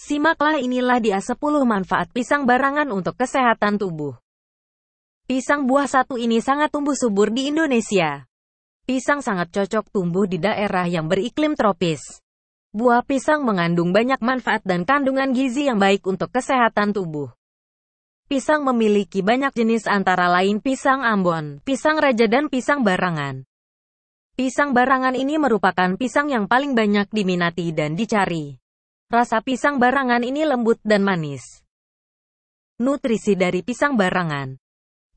Simaklah inilah dia 10 manfaat pisang barangan untuk kesehatan tubuh. Pisang buah satu ini sangat tumbuh subur di Indonesia. Pisang sangat cocok tumbuh di daerah yang beriklim tropis. Buah pisang mengandung banyak manfaat dan kandungan gizi yang baik untuk kesehatan tubuh. Pisang memiliki banyak jenis antara lain pisang Ambon, pisang raja dan pisang barangan. Pisang barangan ini merupakan pisang yang paling banyak diminati dan dicari. Rasa pisang barangan ini lembut dan manis. Nutrisi dari pisang barangan.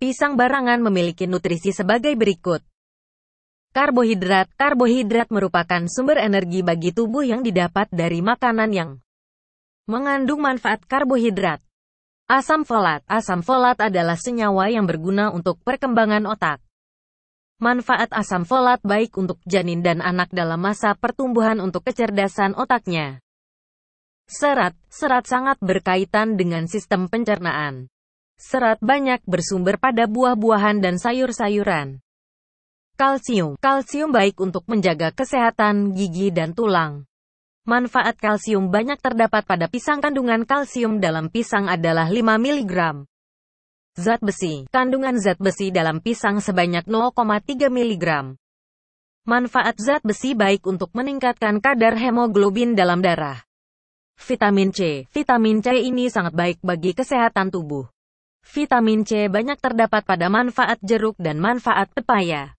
Pisang barangan memiliki nutrisi sebagai berikut. Karbohidrat. Karbohidrat merupakan sumber energi bagi tubuh yang didapat dari makanan yang mengandung manfaat karbohidrat. Asam folat. Asam folat adalah senyawa yang berguna untuk perkembangan otak. Manfaat asam folat baik untuk janin dan anak dalam masa pertumbuhan untuk kecerdasan otaknya. Serat, serat sangat berkaitan dengan sistem pencernaan. Serat banyak bersumber pada buah-buahan dan sayur-sayuran. Kalsium, kalsium baik untuk menjaga kesehatan gigi dan tulang. Manfaat kalsium banyak terdapat pada pisang kandungan kalsium dalam pisang adalah 5 mg. Zat besi, kandungan zat besi dalam pisang sebanyak 0,3 mg. Manfaat zat besi baik untuk meningkatkan kadar hemoglobin dalam darah. Vitamin C Vitamin C ini sangat baik bagi kesehatan tubuh. Vitamin C banyak terdapat pada manfaat jeruk dan manfaat pepaya.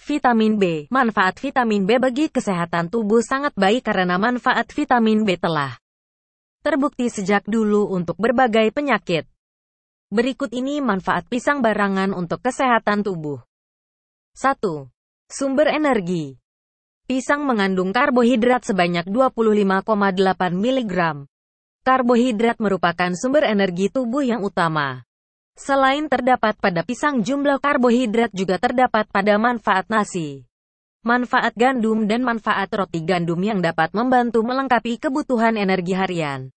Vitamin B Manfaat vitamin B bagi kesehatan tubuh sangat baik karena manfaat vitamin B telah terbukti sejak dulu untuk berbagai penyakit. Berikut ini manfaat pisang barangan untuk kesehatan tubuh. 1. Sumber energi Pisang mengandung karbohidrat sebanyak 25,8 mg. Karbohidrat merupakan sumber energi tubuh yang utama. Selain terdapat pada pisang jumlah karbohidrat juga terdapat pada manfaat nasi. Manfaat gandum dan manfaat roti gandum yang dapat membantu melengkapi kebutuhan energi harian.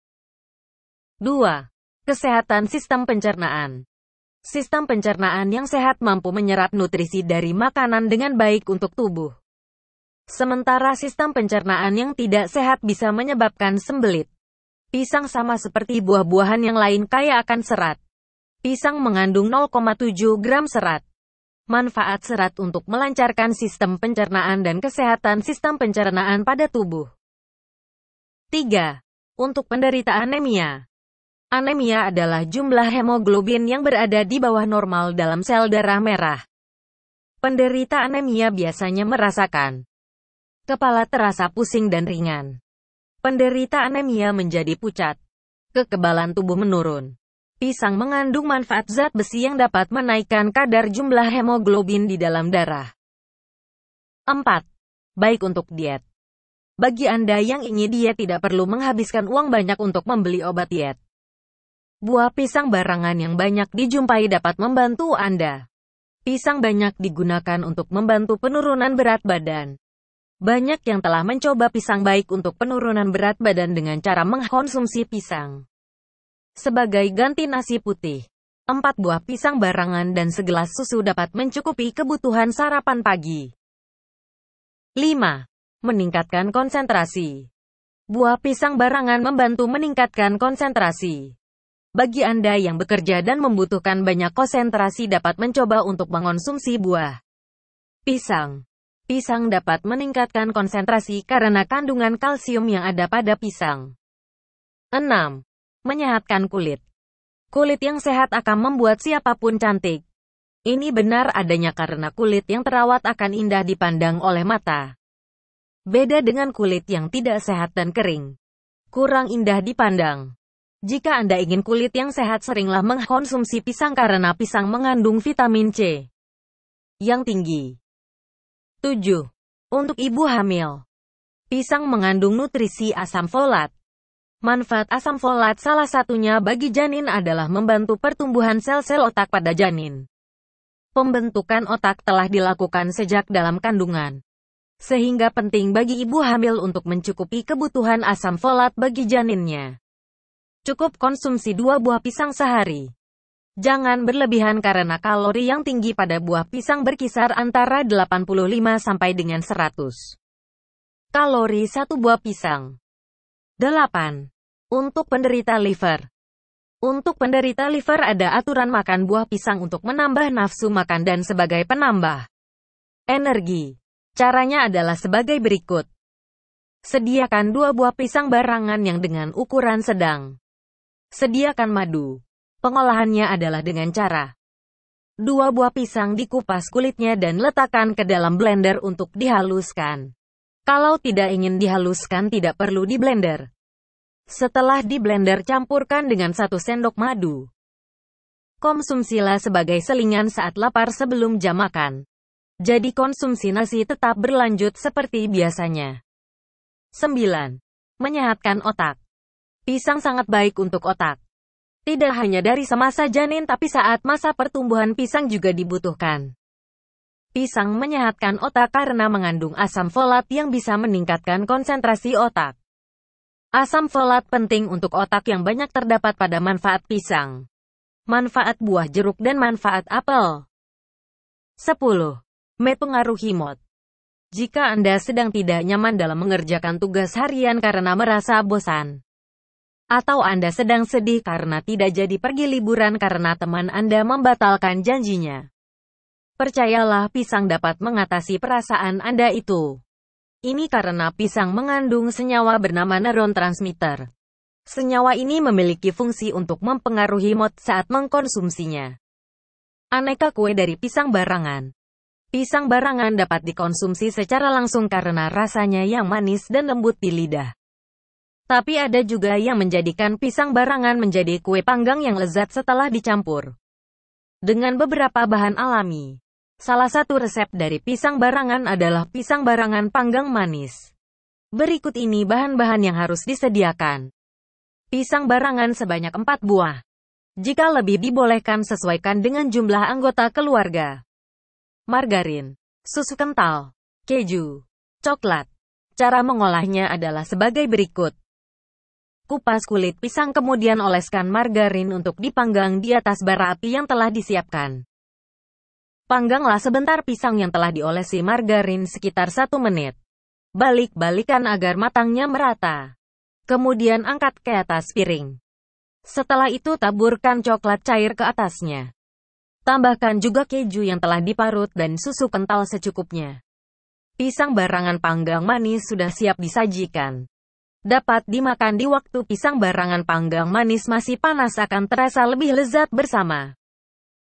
2. Kesehatan sistem pencernaan. Sistem pencernaan yang sehat mampu menyerap nutrisi dari makanan dengan baik untuk tubuh. Sementara sistem pencernaan yang tidak sehat bisa menyebabkan sembelit. Pisang sama seperti buah-buahan yang lain kaya akan serat. Pisang mengandung 0,7 gram serat. Manfaat serat untuk melancarkan sistem pencernaan dan kesehatan sistem pencernaan pada tubuh. 3. Untuk penderita anemia. Anemia adalah jumlah hemoglobin yang berada di bawah normal dalam sel darah merah. Penderita anemia biasanya merasakan Kepala terasa pusing dan ringan. Penderita anemia menjadi pucat. Kekebalan tubuh menurun. Pisang mengandung manfaat zat besi yang dapat menaikkan kadar jumlah hemoglobin di dalam darah. 4. Baik untuk diet. Bagi Anda yang ingin diet tidak perlu menghabiskan uang banyak untuk membeli obat diet. Buah pisang barangan yang banyak dijumpai dapat membantu Anda. Pisang banyak digunakan untuk membantu penurunan berat badan. Banyak yang telah mencoba pisang baik untuk penurunan berat badan dengan cara mengkonsumsi pisang. Sebagai ganti nasi putih, Empat buah pisang barangan dan segelas susu dapat mencukupi kebutuhan sarapan pagi. 5. Meningkatkan konsentrasi. Buah pisang barangan membantu meningkatkan konsentrasi. Bagi Anda yang bekerja dan membutuhkan banyak konsentrasi dapat mencoba untuk mengonsumsi buah pisang. Pisang dapat meningkatkan konsentrasi karena kandungan kalsium yang ada pada pisang. 6. Menyehatkan kulit. Kulit yang sehat akan membuat siapapun cantik. Ini benar adanya karena kulit yang terawat akan indah dipandang oleh mata. Beda dengan kulit yang tidak sehat dan kering. Kurang indah dipandang. Jika Anda ingin kulit yang sehat seringlah mengkonsumsi pisang karena pisang mengandung vitamin C yang tinggi. 7. Untuk ibu hamil. Pisang mengandung nutrisi asam folat. Manfaat asam folat salah satunya bagi janin adalah membantu pertumbuhan sel-sel otak pada janin. Pembentukan otak telah dilakukan sejak dalam kandungan. Sehingga penting bagi ibu hamil untuk mencukupi kebutuhan asam folat bagi janinnya. Cukup konsumsi dua buah pisang sehari. Jangan berlebihan karena kalori yang tinggi pada buah pisang berkisar antara 85 sampai dengan 100. Kalori satu buah pisang. 8. Untuk penderita liver. Untuk penderita liver ada aturan makan buah pisang untuk menambah nafsu makan dan sebagai penambah energi. Caranya adalah sebagai berikut. Sediakan dua buah pisang barangan yang dengan ukuran sedang. Sediakan madu. Pengolahannya adalah dengan cara Dua buah pisang dikupas kulitnya dan letakkan ke dalam blender untuk dihaluskan. Kalau tidak ingin dihaluskan tidak perlu di blender. Setelah di blender campurkan dengan satu sendok madu. Konsumsilah sebagai selingan saat lapar sebelum jam makan. Jadi konsumsi nasi tetap berlanjut seperti biasanya. 9. Menyehatkan otak. Pisang sangat baik untuk otak. Tidak hanya dari semasa janin tapi saat masa pertumbuhan pisang juga dibutuhkan. Pisang menyehatkan otak karena mengandung asam folat yang bisa meningkatkan konsentrasi otak. Asam folat penting untuk otak yang banyak terdapat pada manfaat pisang. Manfaat buah jeruk dan manfaat apel. 10. Mempengaruhi mood. Jika Anda sedang tidak nyaman dalam mengerjakan tugas harian karena merasa bosan, atau Anda sedang sedih karena tidak jadi pergi liburan karena teman Anda membatalkan janjinya. Percayalah pisang dapat mengatasi perasaan Anda itu. Ini karena pisang mengandung senyawa bernama neuron transmitter. Senyawa ini memiliki fungsi untuk mempengaruhi mood saat mengkonsumsinya. Aneka kue dari pisang barangan. Pisang barangan dapat dikonsumsi secara langsung karena rasanya yang manis dan lembut di lidah. Tapi ada juga yang menjadikan pisang barangan menjadi kue panggang yang lezat setelah dicampur dengan beberapa bahan alami. Salah satu resep dari pisang barangan adalah pisang barangan panggang manis. Berikut ini bahan-bahan yang harus disediakan. Pisang barangan sebanyak 4 buah. Jika lebih dibolehkan sesuaikan dengan jumlah anggota keluarga. Margarin, susu kental, keju, coklat. Cara mengolahnya adalah sebagai berikut. Kupas kulit pisang kemudian oleskan margarin untuk dipanggang di atas bara api yang telah disiapkan. Pangganglah sebentar pisang yang telah diolesi margarin sekitar 1 menit. Balik-balikan agar matangnya merata. Kemudian angkat ke atas piring. Setelah itu taburkan coklat cair ke atasnya. Tambahkan juga keju yang telah diparut dan susu kental secukupnya. Pisang barangan panggang manis sudah siap disajikan. Dapat dimakan di waktu pisang barangan panggang manis masih panas akan terasa lebih lezat bersama.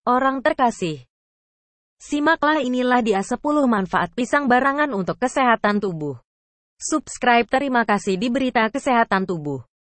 Orang terkasih. Simaklah inilah dia 10 manfaat pisang barangan untuk kesehatan tubuh. Subscribe terima kasih di berita kesehatan tubuh.